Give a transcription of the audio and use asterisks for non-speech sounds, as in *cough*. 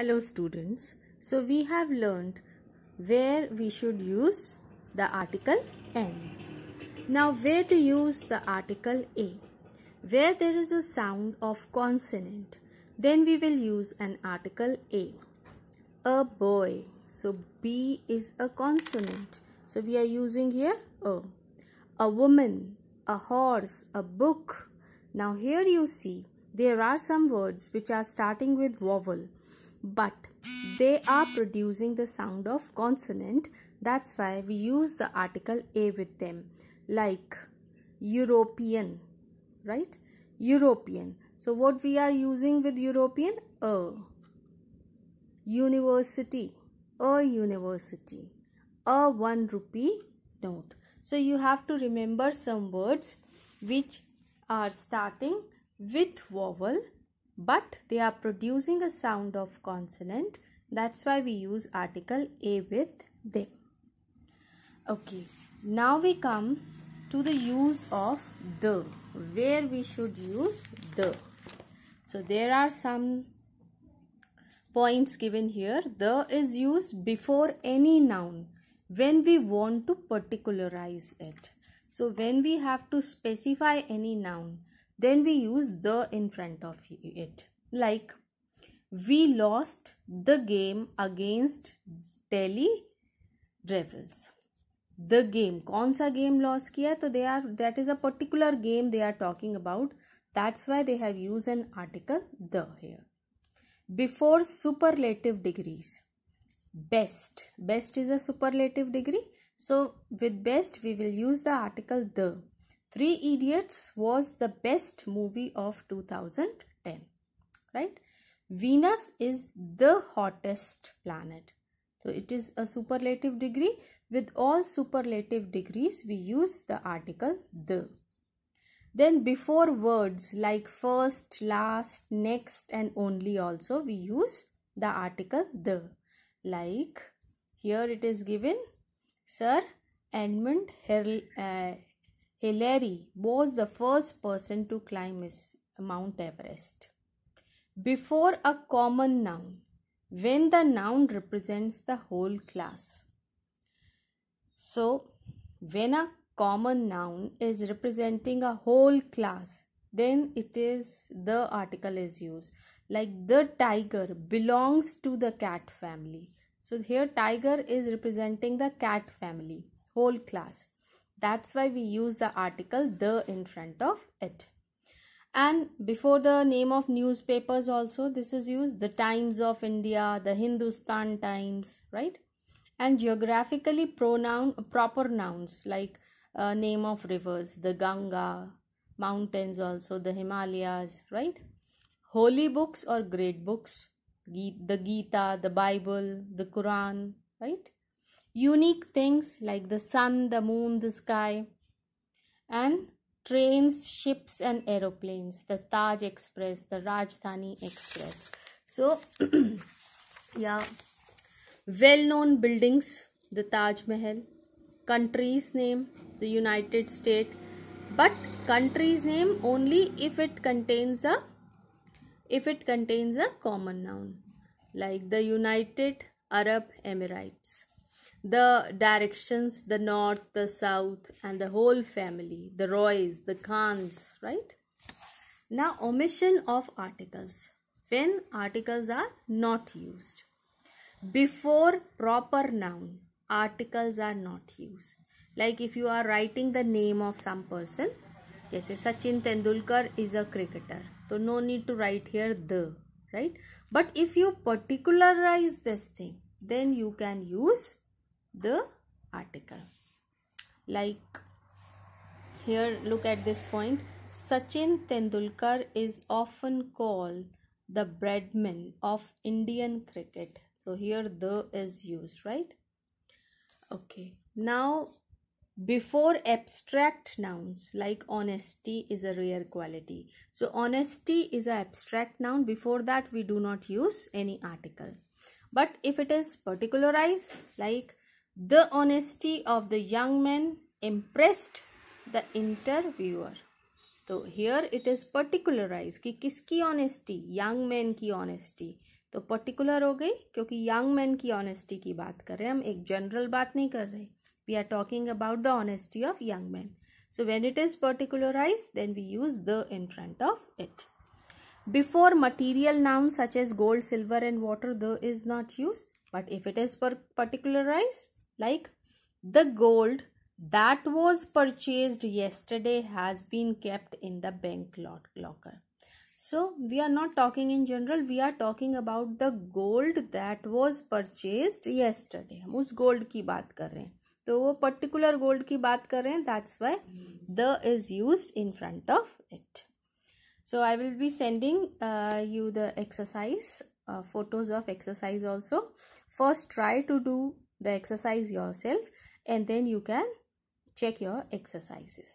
Hello students. So we have learned where we should use the article N. Now where to use the article A? Where there is a sound of consonant, then we will use an article A. A boy. So B is a consonant. So we are using here A. A woman, a horse, a book. Now here you see there are some words which are starting with vowel but they are producing the sound of consonant. That's why we use the article a with them, like European, right? European. So, what we are using with European? A. University. A university. A one rupee note. So, you have to remember some words which are starting with vowel but they are producing a sound of consonant. That's why we use article A with them. Okay, now we come to the use of the, where we should use the. So there are some points given here. The is used before any noun when we want to particularize it. So when we have to specify any noun, then we use the in front of it like we lost the game against delhi devils the game kaun game lost kiya So they are that is a particular game they are talking about that's why they have used an article the here before superlative degrees best best is a superlative degree so with best we will use the article the Three Idiots was the best movie of 2010, right? Venus is the hottest planet. So it is a superlative degree. With all superlative degrees, we use the article the. Then before words like first, last, next and only also, we use the article the. Like here it is given Sir Edmund Hel uh, Hillary was the first person to climb Mount Everest. Before a common noun, when the noun represents the whole class. So, when a common noun is representing a whole class, then it is the article is used. Like the tiger belongs to the cat family. So, here tiger is representing the cat family, whole class. That's why we use the article the in front of it. And before the name of newspapers also this is used the Times of India, the Hindustan Times, right? And geographically pronoun proper nouns like uh, name of rivers, the Ganga, mountains also, the Himalayas, right? Holy books or great books, the Gita, the Bible, the Quran, right? unique things like the sun, the moon, the sky, and trains, ships, and aeroplanes, the Taj Express, the Rajdhani Express. So, *clears throat* yeah, well known buildings, the Taj Mahal, country's name, the United States, but country's name only if it contains a if it contains a common noun like the United Arab Emirates the directions the north the south and the whole family the roys the khans right now omission of articles when articles are not used before proper noun articles are not used like if you are writing the name of some person जैसे Sachin Tendulkar is a cricketer. So no need to write here the, right but if you particularize this thing then you can use the article like here look at this point sachin tendulkar is often called the breadman of indian cricket so here the is used right okay now before abstract nouns like honesty is a rare quality so honesty is an abstract noun before that we do not use any article but if it is particularized like the honesty of the young man impressed the interviewer तो here it is particularize कि किसकी honesty young man की honesty तो particular हो गई क्योंकि young man की honesty की बात कर रहे हैं हम एक जनरल बात नहीं कर रहे we are talking about the honesty of young man so when it is particularize then we use the in front of it before material noun such as gold silver and water the is not use but if it is पर particularize like the gold that was purchased yesterday has been kept in the bank locker so we are not talking in general we are talking about the gold that was purchased yesterday हम उस gold की बात कर रहे हैं तो वो particular gold ki बात कर रहे हैं that's why the is used in front of it so I will be sending uh, you the exercise uh, photos of exercise also first try to do the exercise yourself and then you can check your exercises